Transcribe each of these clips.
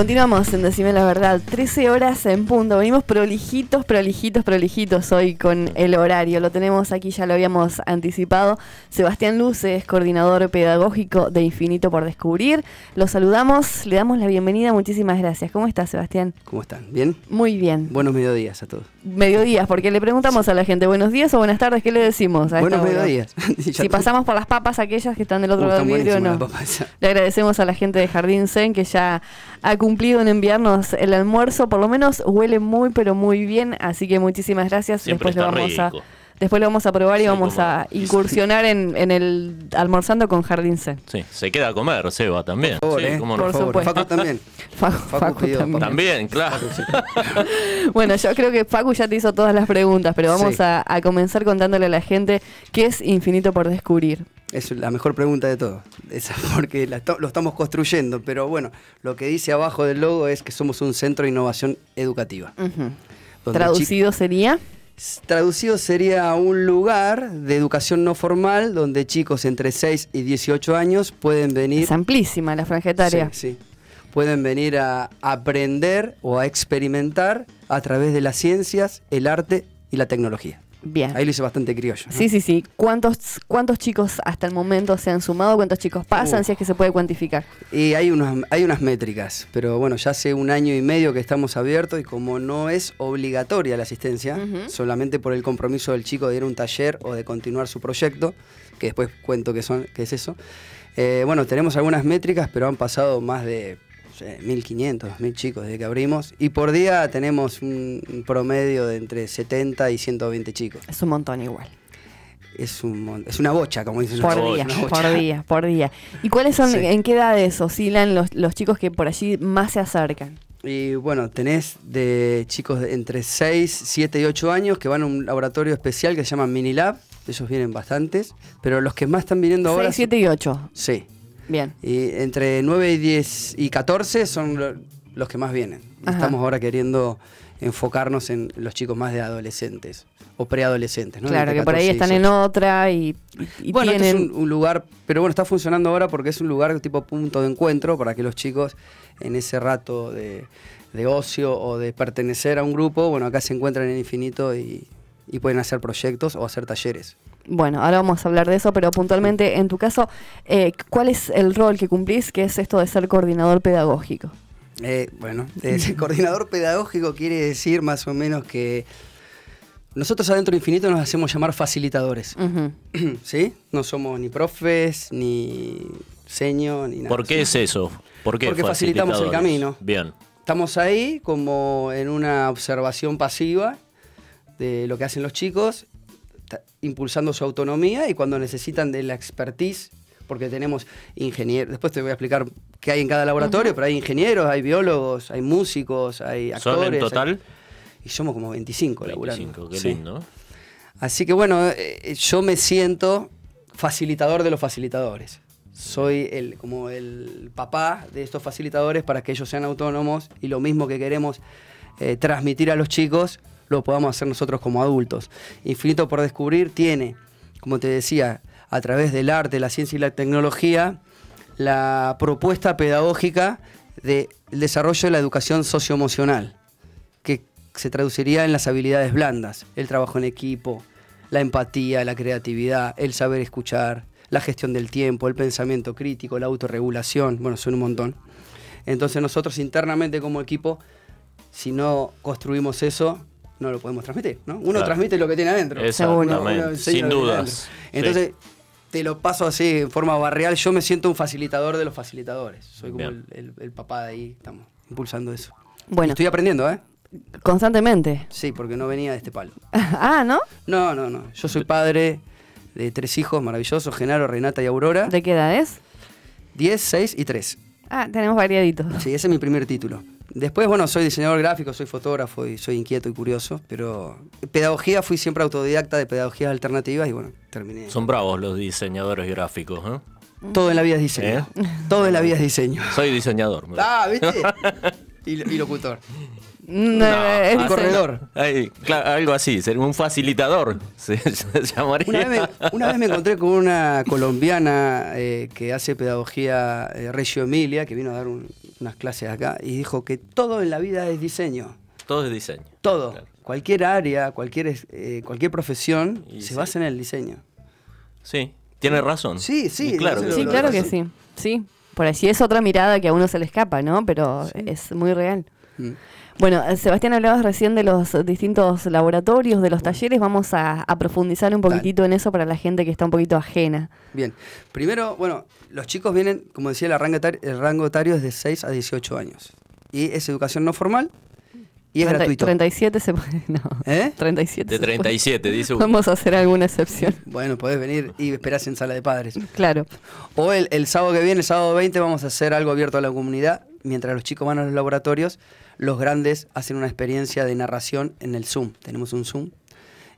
Continuamos en Decime la Verdad, 13 horas en punto. Venimos prolijitos, prolijitos, prolijitos hoy con el horario. Lo tenemos aquí, ya lo habíamos anticipado. Sebastián Luce es coordinador pedagógico de Infinito por Descubrir. Lo saludamos, le damos la bienvenida. Muchísimas gracias. ¿Cómo estás, Sebastián? ¿Cómo están? ¿Bien? Muy bien. Buenos mediodías a todos. Mediodías, porque le preguntamos a la gente buenos días o buenas tardes, ¿qué le decimos? Buenos mediodías. si pasamos por las papas aquellas que están del uh, otro lado del vidrio, no. Le agradecemos a la gente de Jardín Zen que ya ha cumplido cumplido en enviarnos el almuerzo, por lo menos huele muy, pero muy bien, así que muchísimas gracias. Después lo vamos a Después lo vamos a probar y vamos a incursionar en, el almorzando con Jardín C. Sí, se queda a comer, Seba también. Por, supuesto. ¿eh? Facu también. Facu, también. claro. bueno, yo creo que Facu ya te hizo todas las preguntas, pero vamos a, comenzar contándole a la gente qué es Infinito por Descubrir. Es la mejor pregunta de todo, porque lo estamos construyendo, pero bueno, lo que dice abajo del logo es que somos un centro de innovación educativa. Traducido sería... Traducido sería un lugar de educación no formal donde chicos entre 6 y 18 años pueden venir. amplísima la sí. Pueden venir a aprender o a experimentar a través de las ciencias, el arte y la tecnología. Bien. Ahí lo hice bastante criollo. Sí, sí, sí. ¿Cuántos, ¿Cuántos chicos hasta el momento se han sumado? ¿Cuántos chicos pasan? Uh. Si es que se puede cuantificar. Y hay, hay unas métricas, pero bueno, ya hace un año y medio que estamos abiertos y como no es obligatoria la asistencia, solamente por el compromiso del chico de ir a un taller o de continuar su proyecto, que después cuento qué, son, qué es eso. Eh, bueno, tenemos algunas métricas, pero han pasado más de 1.500, 1.000 chicos desde que abrimos y por día tenemos un promedio de entre 70 y 120 chicos. Es un montón igual. Es, un, es una bocha, como dicen por día, Por día, por día. ¿Y cuáles son, en qué edades oscilan los, chicos que por allí más se acercan? Y bueno, tenés de chicos entre 6, 7 y 8 años que van a un laboratorio especial que se llama Minilab. Ellos vienen bastantes, pero los que más están viniendo ahora. 6, 7 y 8. Sí. Y entre 9 y 10 y 14 son los que más vienen. Estamos ahora queriendo enfocarnos en los chicos más de adolescentes o preadolescentes. ¿no? Claro, que por ahí están en otra y, bueno, este tienen... es un, lugar, pero bueno, está funcionando ahora porque es un lugar tipo punto de encuentro para que los chicos en ese rato de, ocio o de pertenecer a un grupo, bueno, acá se encuentran en infinito y pueden hacer proyectos o hacer talleres. Bueno, ahora vamos a hablar de eso, pero puntualmente, en tu caso, eh, ¿cuál es el rol que cumplís, que es esto de ser coordinador pedagógico? Eh, bueno, eh, coordinador pedagógico quiere decir más o menos que nosotros adentro Infinito nos hacemos llamar facilitadores, ¿sí? No somos ni profes, ni seño, ni nada. ¿Por qué es eso? ¿Por qué Porque facilitamos el camino. Bien. Estamos ahí como en una observación pasiva de lo que hacen los chicos impulsando su autonomía y cuando necesitan de la expertise, porque tenemos ingenieros, después te voy a explicar qué hay en cada laboratorio, pero hay ingenieros, hay biólogos, hay músicos, hay actores. ¿Son en total? y somos como 25, 25 qué lindo. Así que bueno, eh, eh, yo me siento facilitador de los facilitadores. Soy el, como el papá de estos facilitadores para que ellos sean autónomos y lo mismo que queremos eh, transmitir a los chicos, lo podamos hacer nosotros como adultos. Infinito por descubrir tiene, como te decía, a través del arte, la ciencia y la tecnología, la propuesta pedagógica del desarrollo de la educación socioemocional, que se traduciría en las habilidades blandas, el trabajo en equipo, la empatía, la creatividad, el saber escuchar, la gestión del tiempo, el pensamiento crítico, la autorregulación, bueno, son un montón. Entonces nosotros internamente como equipo, si no construimos eso, no lo podemos transmitir. ¿no? Uno transmite lo que tiene adentro. Exactamente. Sin dudas. Entonces, te lo paso así, en forma barrial. Yo me siento un facilitador de los facilitadores. Soy como el, papá de ahí. Estamos impulsando eso. Bueno. estoy aprendiendo, ¿eh? Constantemente. Sí, porque no venía de este palo. ah, ¿no? No, no, no. Yo soy padre de tres hijos maravillosos, Genaro, Renata y Aurora. ¿De qué edad es? 10, seis y tres. Ah, tenemos variaditos. Sí, ese es mi primer título. Después, bueno, soy diseñador gráfico, soy fotógrafo y soy inquieto y curioso, pero pedagogía fui siempre autodidacta de pedagogías alternativas y bueno, terminé. Son bravos los diseñadores gráficos, ¿no? ¿eh? Todo en la vida es diseño. ¿Eh? Todo en la vida es diseño. Soy diseñador. Ah, ¿viste? y locutor. No, el eh, corredor. algo así, ser un facilitador Una vez, me, encontré con una colombiana eh, que hace pedagogía eh, Reggio Emilia, que vino a dar unas clases acá, y dijo que todo en la vida es diseño. Todo es diseño. Todo. Cualquier área, cualquier, cualquier profesión se basa en el diseño. Sí, tiene razón. Sí, sí, claro. Sí, claro que sí. Sí, por así es otra mirada que a uno se le escapa, ¿no? Pero es muy real. Mm. Bueno, eh, Sebastián, hablabas recién de los distintos laboratorios, de los talleres. Vamos a, profundizar un poquitito en eso para la gente que está un poquito ajena. Bien. Primero, bueno, los chicos vienen, como decía, el, el rango etario es de 6 a 18 años. Y es educación no formal, y es gratuito. 37 se puede. No. ¿Eh? 37. De 37, dice Vamos a hacer alguna excepción. Bueno, podés venir y esperás en sala de padres. Claro. O el, sábado que viene, el sábado 20, vamos a hacer algo abierto a la comunidad. Mientras los chicos van a los laboratorios, los grandes hacen una experiencia de narración en el Zoom. Tenemos un Zoom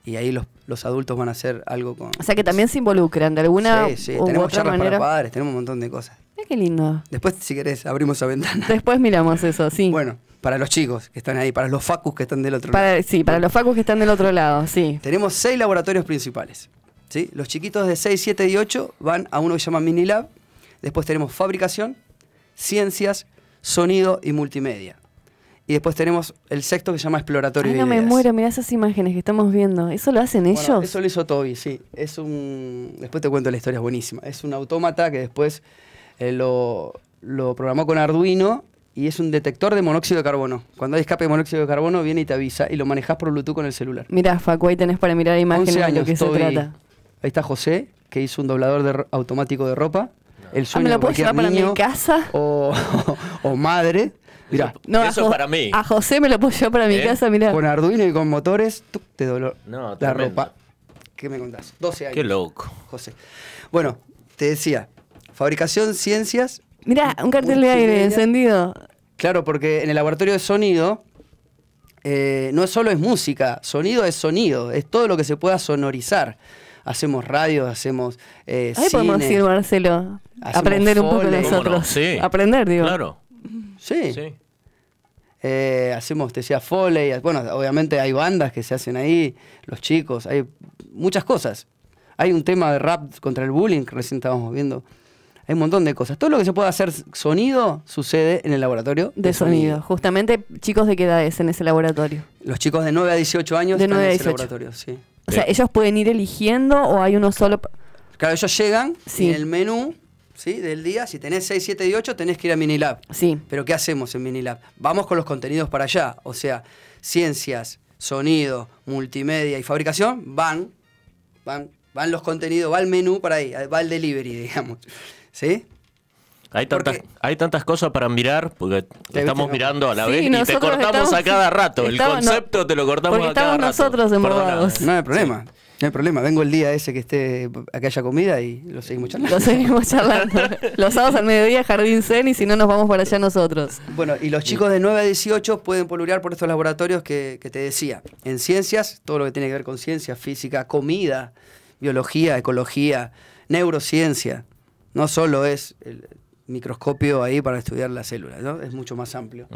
y ahí los, los adultos van a hacer algo con... O sea que también se involucran de alguna Sí, sí, tenemos charlas para padres, tenemos un montón de cosas. Mira qué lindo. Después, si querés, abrimos esa ventana. Después miramos eso, sí. Bueno, para los chicos que están ahí, para los facus que están del otro lado. sí, para los facus que están del otro lado, sí. Tenemos seis laboratorios principales. ¿sí? Los chiquitos de 6, 7 y 8 van a uno que se llama Minilab. Después tenemos fabricación, ciencias, sonido y multimedia. Y después tenemos el sexto que se llama Exploratorio Ay, no me muero, mirá esas imágenes que estamos viendo. ¿Eso lo hacen ellos? Bueno, eso lo hizo Toby, sí. Es un... Después te cuento la historia, es buenísima. Es un autómata que después eh, lo, programó con Arduino y es un detector de monóxido de carbono. Cuando hay escape de monóxido de carbono, viene y te avisa y lo manejas por Bluetooth con el celular. Mirá, Facu, ahí tenés para mirar imágenes de lo que se trata. Ahí está José, que hizo un doblador automático de ropa. El ah, sueño ¿me lo para mi casa? o madre mira para mí. A José me lo puso yo para mi ¿Eh? casa, mirá. Con Arduino y con motores, te dolor la ropa. ¿Qué me contás? 12 años. Qué loco. José. Bueno, te decía, fabricación, ciencias. mira un cartel de aire encendido. Claro, porque en el laboratorio de sonido eh, no solo es música, sonido es sonido, es todo lo que se pueda sonorizar. Hacemos radio, hacemos. Eh, Ahí podemos ir, Marcelo. Aprender un poco nosotros. Aprender, digo. Claro. Sí. sí. Eh, hacemos, te decía, foley. Bueno, obviamente hay bandas que se hacen ahí, los chicos, hay muchas cosas. Hay un tema de rap contra el bullying que recién estábamos viendo. Hay un montón de cosas. Todo lo que se pueda hacer sonido sucede en el laboratorio. De, sonido. Justamente, chicos de qué edad es en ese laboratorio. Los chicos de 9 a 18 años de en ese laboratorio, sí. O sea, ellos pueden ir eligiendo o hay uno solo. Claro, ellos llegan en el menú ¿sí? del día, si tenés 6, 7 y 8, tenés que ir a Minilab. Sí. Pero ¿qué hacemos en Minilab? Vamos con los contenidos para allá. O sea, ciencias, sonido, multimedia y fabricación van, van, van los contenidos, va el menú para ahí, va el delivery, digamos. ¿Sí? Hay tantas, hay tantas cosas para mirar, porque estamos mirando a la vez y te cortamos a cada rato. el concepto te lo cortamos a cada rato. Porque estamos nosotros embobados. No hay problema. No hay problema, vengo el día ese que esté que haya comida y lo seguimos charlando. Lo seguimos charlando. los sábados al mediodía, Jardín Zen, y si no, nos vamos para allá nosotros. Bueno, y los chicos de 9 a 18 pueden polurear por estos laboratorios que, te decía. En ciencias, todo lo que tiene que ver con ciencia, física, comida, biología, ecología, neurociencia. No solo es el microscopio ahí para estudiar las células, ¿no? es mucho más amplio.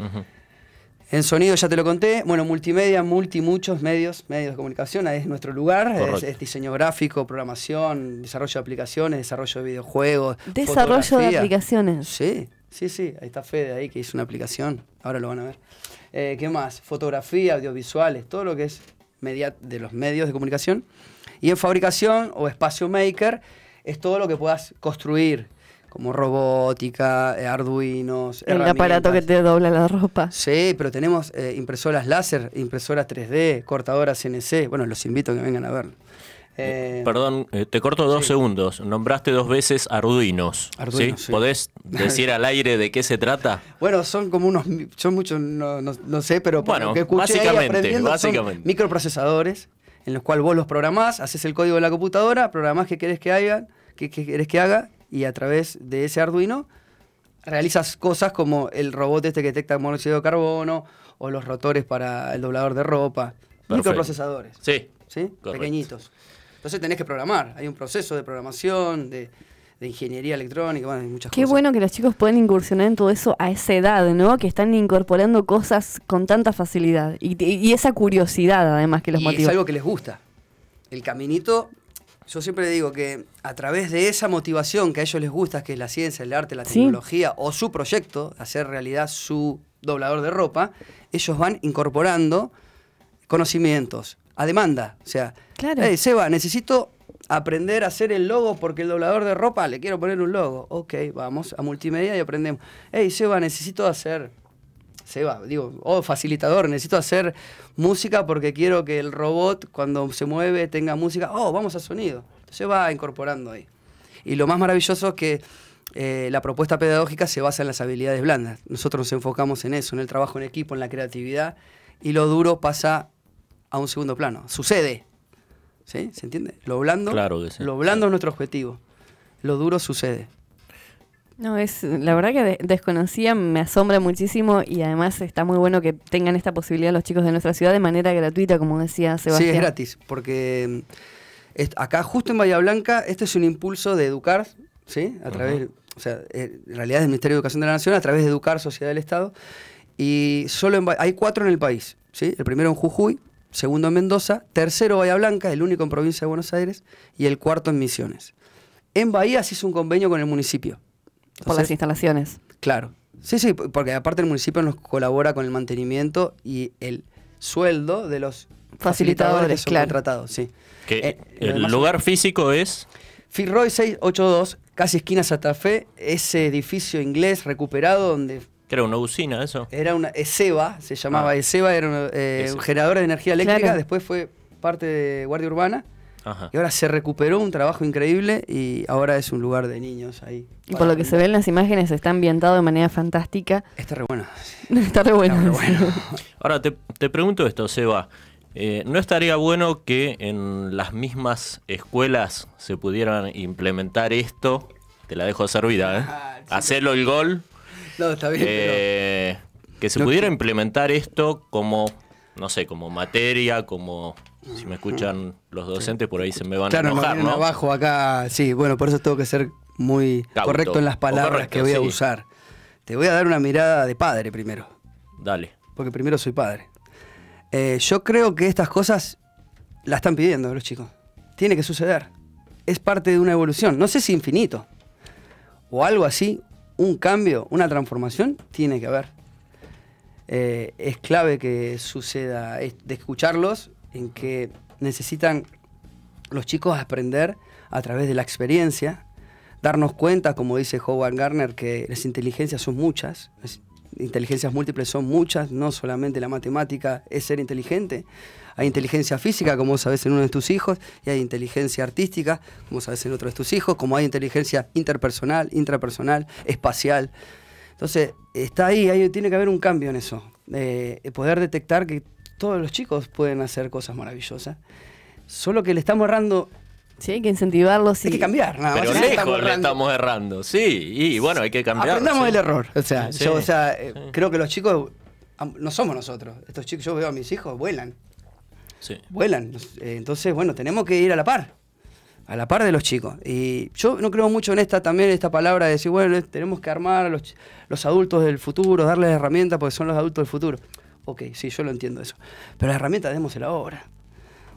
En sonido ya te lo conté. Bueno, multimedia, multi, muchos medios, medios de comunicación, ahí es nuestro lugar. Es, diseño gráfico, programación, desarrollo de aplicaciones, desarrollo de videojuegos. Desarrollo de aplicaciones. Sí, sí, sí. Ahí está Fede ahí que hizo una aplicación. Ahora lo van a ver. Eh, ¿Qué más? Fotografía, audiovisuales, todo lo que es media, de los medios de comunicación. Y en fabricación o espacio maker es todo lo que puedas construir, como robótica, eh, arduinos. El aparato que te dobla la ropa. Sí, pero tenemos eh, impresoras láser, impresoras 3D, cortadoras CNC. Bueno, los invito a que vengan a verlo. Eh, Perdón, te corto dos segundos. Nombraste dos veces Arduinos. Arduinos ¿sí? Sí. podés decir al aire de qué se trata? Bueno, son como unos. Son muchos, no, sé, pero bueno, básicamente, básicamente. microprocesadores en los cuales vos los programás, haces el código de la computadora, programás qué querés que hagan, qué querés que haga y a través de ese Arduino realizas cosas como el robot este que detecta monóxido de carbono o los rotores para el doblador de ropa. Microprocesadores. Sí. ¿Sí? Pequeñitos. Entonces tenés que programar. Hay un proceso de programación, de, ingeniería electrónica, bueno, hay muchas Qué cosas. Qué bueno que los chicos pueden incursionar en todo eso a esa edad, ¿no? Que están incorporando cosas con tanta facilidad. Y, esa curiosidad, además, que los y Es algo que les gusta. El caminito yo siempre digo que a través de esa motivación que a ellos les gusta, que es la ciencia, el arte, la tecnología o su proyecto, hacer realidad su doblador de ropa, ellos van incorporando conocimientos a demanda. O sea, hey, Seba, necesito aprender a hacer el logo porque el doblador de ropa le quiero poner un logo. Ok, vamos a multimedia y aprendemos. Hey, Seba, necesito hacer se va digo, oh, facilitador, necesito hacer música porque quiero que el robot cuando se mueve tenga música, oh, vamos a sonido. Se va incorporando ahí. Y lo más maravilloso es que eh, la propuesta pedagógica se basa en las habilidades blandas. Nosotros nos enfocamos en eso, en el trabajo en equipo, en la creatividad, y lo duro pasa a un segundo plano. Sucede. ¿Sí? ¿Se entiende? Lo blando, claro lo blando es nuestro objetivo. Lo duro sucede. No, es la verdad que desconocía, me asombra muchísimo y además está muy bueno que tengan esta posibilidad los chicos de nuestra ciudad de manera gratuita, como decía Sebastián. Sí, es gratis, porque mm, acá justo en Bahía Blanca este es un impulso de educar, ¿sí? A través, o sea, eh, en realidad es el Ministerio de Educación de la Nación, a través de Educar Sociedad del Estado. Y solo hay cuatro en el país, ¿sí? El primero en Jujuy, segundo en Mendoza, tercero Bahía Blanca, el único en provincia de Buenos Aires, y el cuarto en Misiones. En Bahía se hizo un convenio con el municipio por las instalaciones. Claro. Sí, sí, porque aparte el municipio nos colabora con el mantenimiento y el sueldo de los facilitadores, de son sí. Eh, el lugar físico es... Firroy 682, casi esquina Santa Fe, ese edificio inglés recuperado donde... era una usina eso. Era una ESEBA, se llamaba ah. ESEBA, era eh, un, generador de energía eléctrica, después fue parte de Guardia Urbana. Y ahora se recuperó un trabajo increíble y ahora es un lugar de niños ahí. Y por lo que se ve las imágenes está ambientado de manera fantástica. Está re bueno. está re bueno. ahora te, pregunto esto, Seba. Eh, ¿No estaría bueno que en las mismas escuelas se pudieran implementar esto? Te la dejo servida, ¿eh? Ah, el gol. No, está bien. Eh, que se pudiera implementar esto como, no sé, como materia, como si me escuchan los docentes, por ahí se me van a enojar, ¿no? abajo acá, sí, bueno, por eso tengo que ser muy correcto en las palabras que voy a usar. Te voy a dar una mirada de padre primero. Dale. Porque primero soy padre. Eh, yo creo que estas cosas las están pidiendo los chicos. Tiene que suceder. Es parte de una evolución. No sé si infinito. O algo así. Un cambio, una transformación, tiene que haber. Eh, es clave que suceda, de escucharlos en que necesitan los chicos aprender a través de la experiencia, darnos cuenta, como dice Howard Garner, que las inteligencias son muchas, las inteligencias múltiples son muchas, no solamente la matemática es ser inteligente, hay inteligencia física, como sabes en uno de tus hijos, y hay inteligencia artística, como sabes en otro de tus hijos, como hay inteligencia interpersonal, intrapersonal, espacial. Entonces, está ahí, tiene que haber un cambio en eso. Eh, poder detectar que todos los chicos pueden hacer cosas maravillosas, solo que le estamos errando. Sí, hay que incentivarlos. Y... Hay que cambiar, Pero lejos estamos le estamos errando, sí, y bueno, hay que cambiar. Aprendamos el error, o sea, yo eh, creo que los chicos no somos nosotros, estos chicos, yo veo a mis hijos, vuelan. Vuelan, eh, entonces, bueno, tenemos que ir a la par a la par de los chicos. Y yo no creo mucho en esta también, esta palabra de decir, bueno, tenemos que armar a los, los adultos del futuro, darles herramientas porque son los adultos del futuro. Ok, sí, yo lo entiendo eso. Pero la herramienta démosela ahora.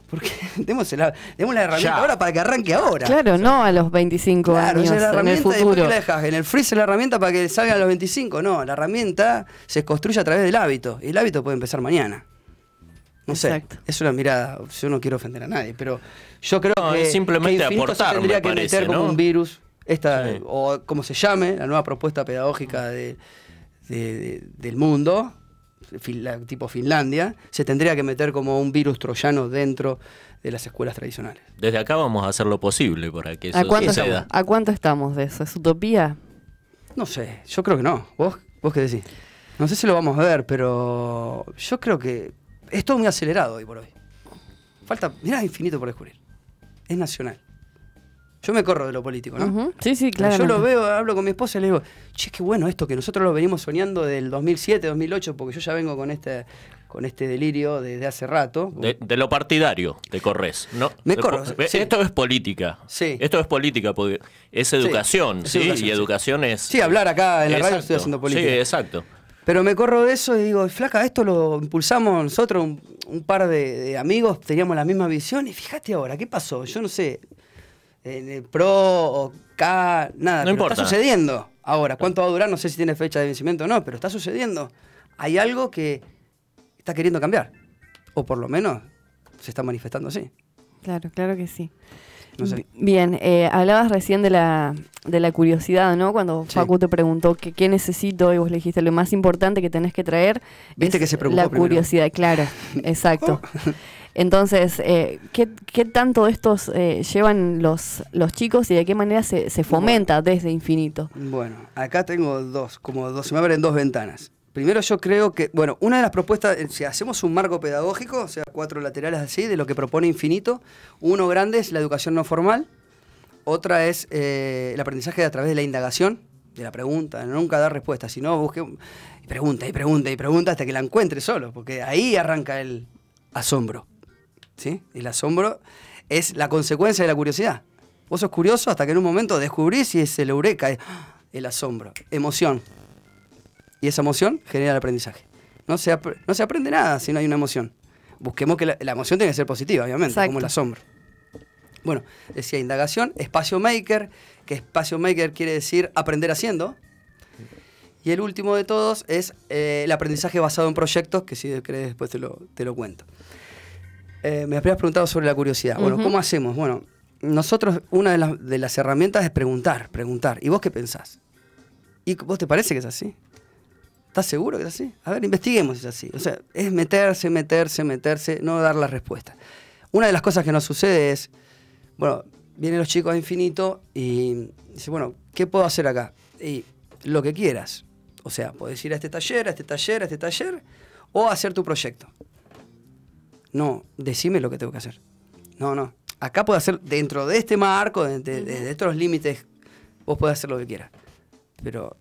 Porque démosela, demos la herramienta ahora para que arranque ahora. Claro, no a los 25 años. la herramienta en el futuro. La dejas, en el freezer la herramienta para que salga a los 25. No, la herramienta se construye a través del hábito. Y el hábito puede empezar mañana. No Exacto. sé, es una mirada, yo no quiero ofender a nadie, pero yo creo que simplemente tendría que meter como un virus esta o como se llame la nueva propuesta pedagógica del mundo tipo Finlandia, se tendría que meter como un virus troyano dentro de las escuelas tradicionales. Desde acá vamos a hacer lo posible para que eso ¿A cuánto Estamos, ¿A cuánto estamos de eso? ¿Es utopía? No sé, yo creo que no. ¿Vos, vos qué decís? No sé si lo vamos a ver, pero yo creo que es todo muy acelerado hoy por hoy. Falta, mirá, infinito por descubrir. Es nacional. Yo me corro de lo político, ¿no? Sí, sí, claro. Yo lo veo, hablo con mi esposa y le digo, che, qué bueno esto que nosotros lo venimos soñando del 2007, 2008, porque yo ya vengo con este, con este delirio desde hace rato. De, lo partidario te corres, ¿no? Me corro. Esto es política. Sí. Esto es política, porque es educación, ¿sí? y educación es... Sí, hablar acá en la radio estoy haciendo política. Sí, exacto. Pero me corro de eso y digo, flaca, esto lo impulsamos nosotros, un, par de, amigos, teníamos la misma visión y fíjate ahora, ¿qué pasó? Yo no sé, pro o K, nada. Está sucediendo ahora. ¿Cuánto va a durar? No sé si tiene fecha de vencimiento o no, pero está sucediendo. Hay algo que está queriendo cambiar. O por lo menos se está manifestando así. Claro, claro que sí. Bien, eh, hablabas recién de la, curiosidad, ¿no? Cuando Facu te preguntó qué necesito y vos le dijiste lo más importante que tenés que traer. Viste que se La curiosidad, claro, exacto. Oh. Entonces, eh, ¿qué, tanto de estos eh, llevan los, chicos y de qué manera se, fomenta desde infinito? Bueno, acá tengo dos, como dos, se me abren dos ventanas. Primero yo creo que, bueno, una de las propuestas, eh, si hacemos un marco pedagógico, o sea, cuatro laterales así, de lo que propone Infinito, uno grande es la educación no formal, otra es el aprendizaje a través de la indagación, de la pregunta, nunca dar respuesta, sino busque pregunta y pregunta y pregunta hasta que la encuentre solo, porque ahí arranca el asombro. El asombro es la consecuencia de la curiosidad. Vos sos curioso hasta que en un momento descubrís y se el eureka, es ¡ah! el asombro, emoción. Y esa emoción genera el aprendizaje. No se, no se aprende nada si no hay una emoción. Busquemos que la, emoción tiene que ser positiva, obviamente, como el asombro. Bueno, decía indagación, espacio maker, que espacio maker quiere decir aprender haciendo. Y el último de todos es eh, el aprendizaje basado en proyectos, que si crees después te lo, te lo cuento. Eh, me habías preguntado sobre la curiosidad. Bueno, ¿cómo hacemos? Bueno, nosotros una de las, herramientas es preguntar, preguntar. ¿Y vos qué pensás? ¿Y vos te parece que es así? ¿Estás seguro que es así? A ver, investiguemos si es así. O sea, es meterse, meterse, meterse, no dar la respuesta. Una de las cosas que nos sucede es, bueno, vienen los chicos a infinito y dicen, bueno, ¿qué puedo hacer acá? Y lo que quieras. O sea, puedes ir a este taller, a este taller, a este taller, o hacer tu proyecto. No, decime lo que tengo que hacer. No, no. Acá puedo hacer, dentro de este marco, de, de, estos límites, vos podés hacer lo que quieras. Pero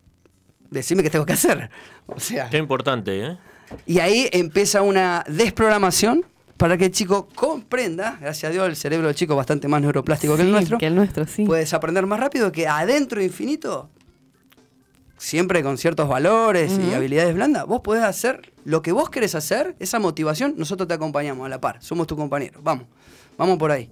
decime qué tengo que hacer. O sea. Qué importante, ¿eh? Y ahí empieza una desprogramación para que el chico comprenda, gracias a Dios, el cerebro del chico es bastante más neuroplástico que el nuestro. Que el nuestro, sí. Puedes aprender más rápido que adentro infinito siempre con ciertos valores y habilidades blandas, vos podés hacer lo que vos querés hacer, esa motivación, nosotros te acompañamos a la par, somos tu compañero, vamos, vamos por ahí.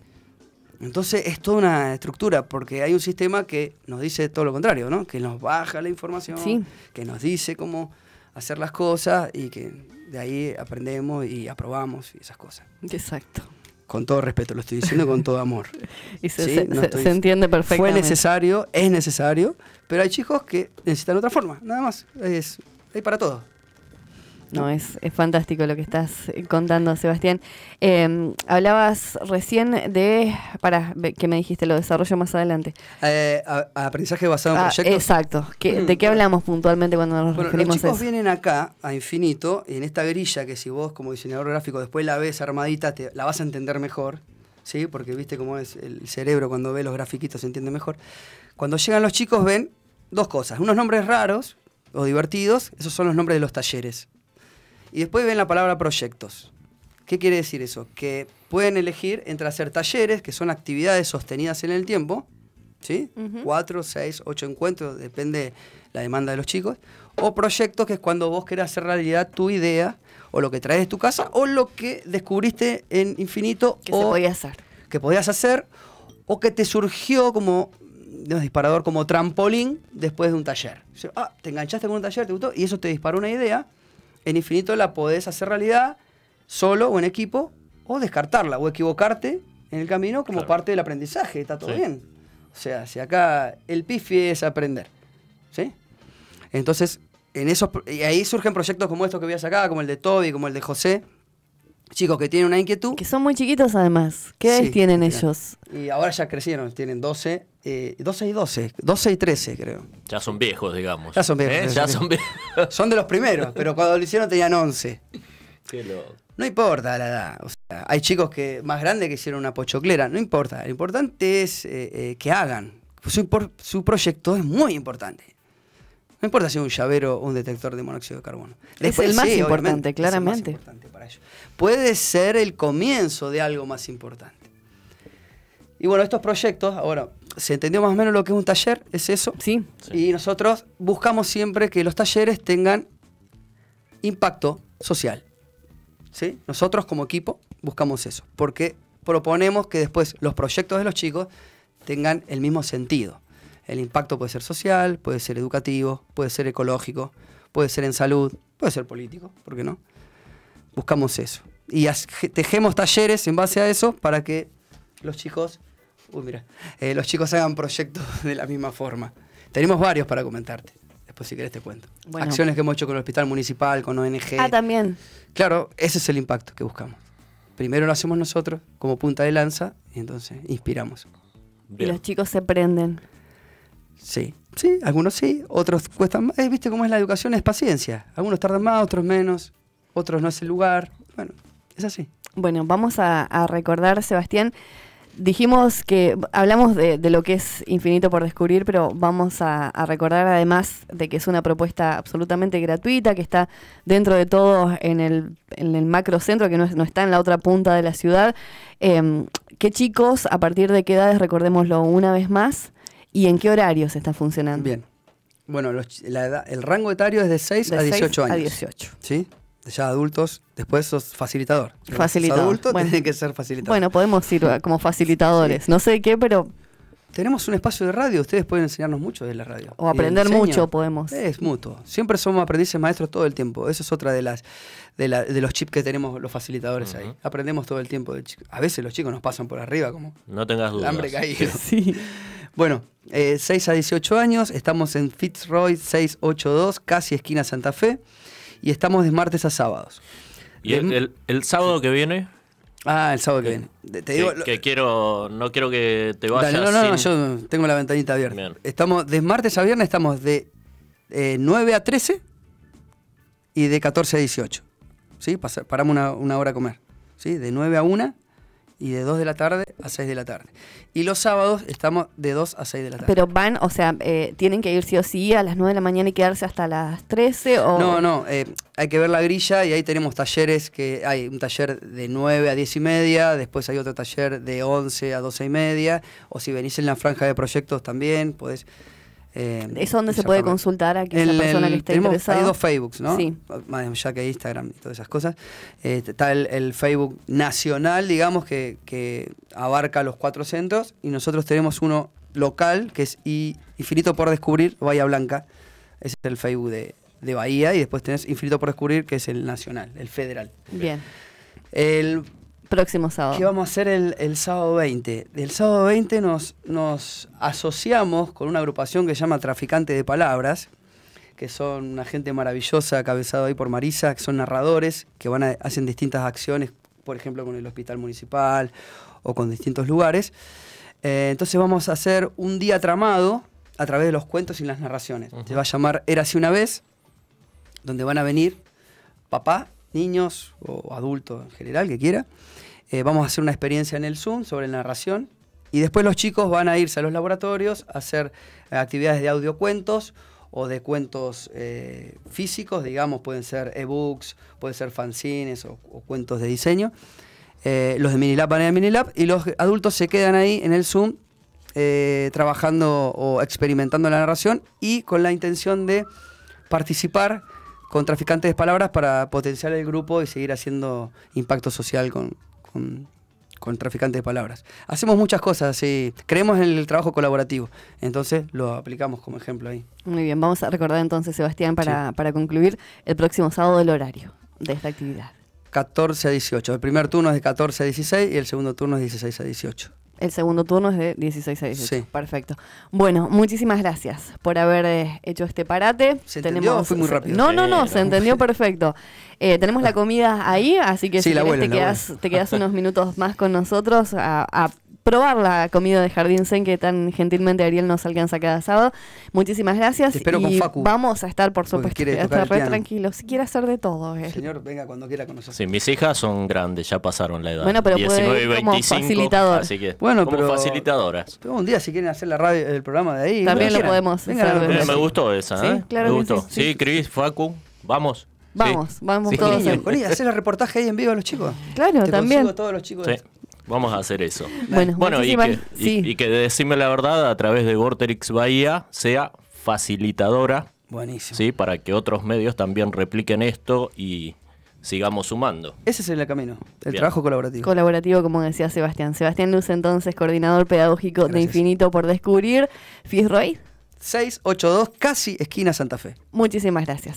Entonces es toda una estructura, porque hay un sistema que nos dice todo lo contrario, ¿no? Que nos baja la información, que nos dice cómo hacer las cosas y que de ahí aprendemos y aprobamos y esas cosas. Exacto con todo respeto, lo estoy diciendo con todo amor. y se, entiende perfectamente. Fue necesario, es necesario, pero hay chicos que necesitan otra forma, nada más. Es, hay para todos no, es, fantástico lo que estás eh, contando, Sebastián. Em, hablabas recién de, para, que me dijiste, lo desarrollo más adelante. Eh, aprendizaje basado en ah, proyectos. Exacto. ¿De qué mm. hablamos puntualmente cuando nos a eso? los chicos vienen acá, a Infinito, en esta grilla que si vos como diseñador gráfico después la ves armadita, te, la vas a entender mejor, ¿sí? Porque viste cómo es el cerebro cuando ve los grafiquitos, se entiende mejor. Cuando llegan los chicos ven dos cosas, unos nombres raros o divertidos, esos son los nombres de los talleres. Y después ven la palabra proyectos. ¿Qué quiere decir eso? Que pueden elegir entre hacer talleres, que son actividades sostenidas en el tiempo, ¿sí? Cuatro, seis, ocho encuentros, depende la demanda de los chicos. O proyectos, que es cuando vos querés hacer realidad tu idea, o lo que traes de tu casa, o lo que descubriste en infinito. Que o hacer. Que podías hacer, o que te surgió como un disparador, como trampolín después de un taller. ah, te enganchaste con un taller, te gustó, y eso te disparó una idea en infinito la podés hacer realidad solo o en equipo o descartarla o equivocarte en el camino como parte del aprendizaje. Está todo bien. O sea, si acá el pifi es aprender. Entonces, en esos, y ahí surgen proyectos como estos que voy a sacar, como el de Toby, como el de José, chicos que tienen una inquietud. Que son muy chiquitos además. ¿Qué edad tienen ellos? Y ahora ya crecieron, tienen 12, eh, 12 y 12, 12 y 13 creo. Ya son viejos, digamos. Ya ¿Eh? son viejos. son, de los primeros, pero cuando lo hicieron tenían 11. Qué No importa la edad. hay chicos que más grandes que hicieron una pochoclera. No importa. Lo importante es eh, eh, que hagan. Su, su proyecto es muy importante. No importa si es un llavero o un detector de monóxido de carbono. es el más importante, claramente. Es para Puede ser el comienzo de algo más importante. Y bueno, estos proyectos, ahora, ¿se entendió más o menos lo que es un taller? ¿Es eso? Sí. sí. Y nosotros buscamos siempre que los talleres tengan impacto social. ¿Sí? Nosotros como equipo buscamos eso, porque proponemos que después los proyectos de los chicos tengan el mismo sentido. El impacto puede ser social, puede ser educativo, puede ser ecológico, puede ser en salud, puede ser político, ¿por qué no? Buscamos eso. Y tejemos talleres en base a eso para que los chicos, eh, los chicos hagan proyectos de la misma forma. Tenemos varios para comentarte. Después, si querés, te cuento. Acciones que hemos hecho con el hospital municipal, con ONG. Ah, también. Claro, ese es el impacto que buscamos. Primero lo hacemos nosotros como punta de lanza y entonces inspiramos. Y los chicos se prenden. Sí, sí, algunos sí, otros cuestan más. Eh, ¿Viste cómo es la educación? Es paciencia. Algunos tardan más, otros menos, otros no es el lugar. Bueno, es así. Bueno, vamos a, recordar, Sebastián. Dijimos que hablamos de, lo que es infinito por descubrir, pero vamos a, recordar además de que es una propuesta absolutamente gratuita, que está dentro de todo en el, en el macrocentro, que no, está en la otra punta de la ciudad. Em, ¿Qué que chicos, a partir de qué edades, recordémoslo una vez más, ¿Y en qué horarios está funcionando? Bien. Bueno, el rango etario es de 6 a 18 años. A 18. ¿Sí? Ya adultos, después sos facilitador. Facilitador. Adultos bueno. tiene que ser facilitador. Bueno, podemos ir como facilitadores. No sé qué, pero tenemos un espacio de radio, ustedes pueden enseñarnos mucho de la radio. O aprender mucho podemos. Es mutuo. Siempre somos aprendices maestros todo el tiempo. Eso es otra de las de, la, de los chips que tenemos los facilitadores ahí. Aprendemos todo el tiempo. De a veces los chicos nos pasan por arriba como... No tengas dudas. hambre caído. sí. Bueno, 6 eh, a 18 años, estamos en Fitzroy 682, casi esquina Santa Fe, y estamos de martes a sábados. ¿Y el, em, el, sábado que viene? Ah, el sábado que viene. Te digo, que quiero, no quiero que te vayas. no, no, no, yo tengo la ventanita abierta. Bien. Estamos de martes a viernes estamos de 9 eh, a 13 y de 14 a 18. ¿Sí? paramos una, una, hora a comer. ¿Sí? De 9 a 1 y de 2 de la tarde a 6 de la tarde. Y los sábados estamos de 2 a 6 de la tarde. Pero van, o sea, eh, tienen que ir sí o sí a las 9 de la mañana y quedarse hasta las 13 o... No, no, eh, hay que ver la grilla y ahí tenemos talleres que hay un taller de 9 a 10 y media, después hay otro taller de 11 a 12 y media, o si venís en la franja de proyectos también, podés... Em, es donde se puede consultar a aquella persona que esté interesada. Hay dos Facebooks, ¿no? Sí. Ya que hay Instagram y todas esas cosas. Este, está el, Facebook nacional, digamos, que, abarca los cuatro centros. Y nosotros tenemos uno local, que es Infinito por Descubrir, Bahía Blanca. Ese es el Facebook de, de Bahía. Y después tenés Infinito por Descubrir, que es el nacional, el federal. Bien. El próximo sábado. ¿Qué vamos a hacer el, sábado 20. El sábado 20 nos, nos asociamos con una agrupación que se llama Traficante de Palabras, que son una gente maravillosa, cabezada ahí por Marisa, que son narradores, que van hacen distintas acciones, por ejemplo, con el hospital municipal o con distintos lugares. Eh, entonces vamos a hacer un día tramado a través de los cuentos y las narraciones. Se va a llamar Érase una vez, donde van a venir papá niños o adultos en general, que quiera. Eh, vamos a hacer una experiencia en el Zoom sobre narración. Y después los chicos van a irse a los laboratorios a hacer actividades de audiocuentos o de cuentos eh, físicos, digamos, pueden ser ebooks, pueden ser fanzines o, cuentos de diseño. Eh, los de Minilab van a ir a Minilab y los adultos se quedan ahí en el Zoom trabajando o experimentando la narración y con la intención de participar con traficantes de palabras para potenciar el grupo y seguir haciendo impacto social con, traficantes de palabras. Hacemos muchas cosas, sí. creemos en el trabajo colaborativo, entonces lo aplicamos como ejemplo ahí. Muy bien, vamos a recordar entonces, Sebastián, para, para concluir, el próximo sábado el horario de esta actividad. 14 a 18. El primer turno es de 14 a 16 y el segundo turno es de 16 a 18. El segundo turno es de 16 a 18. Perfecto. Bueno, muchísimas gracias por haber eh, hecho este parate. muy No, no, no, se entendió perfecto. Eh, tenemos la comida ahí, así que si te, quedas, te unos minutos más con nosotros a probar la comida de Jardín Zen que tan gentilmente Ariel nos alcanza cada sábado. Muchísimas gracias. espero y con Facu. Vamos a estar, por supuesto, tranquilos. Si quiere hacer de todo. Eh. Señor, venga cuando quiera con nosotros. Sí, mis hijas son grandes, ya pasaron la edad. Bueno, pero 19 Facilitador. Así que, bueno, como pero, facilitadoras. un día, si quieren hacer la radio, el programa de ahí. También lo, podemos. hacer me, gustó esa. Sí, ¿eh? claro. Me Sí, sí, Cris, Facu, vamos. Vamos, vamos sí. todos. Con hacer el reportaje ahí en vivo a los chicos. Claro, también. todos los chicos. Vamos a hacer eso. Bueno, y, que, Decime la Verdad a través de Vorterix Bahía sea facilitadora. Buenísimo. Sí, para que otros medios también repliquen esto y sigamos sumando. Ese es el camino, el trabajo colaborativo. Colaborativo, como decía Sebastián. Sebastián Luz, entonces, coordinador pedagógico de Infinito por Descubrir. ocho 682, casi esquina Santa Fe. Muchísimas gracias.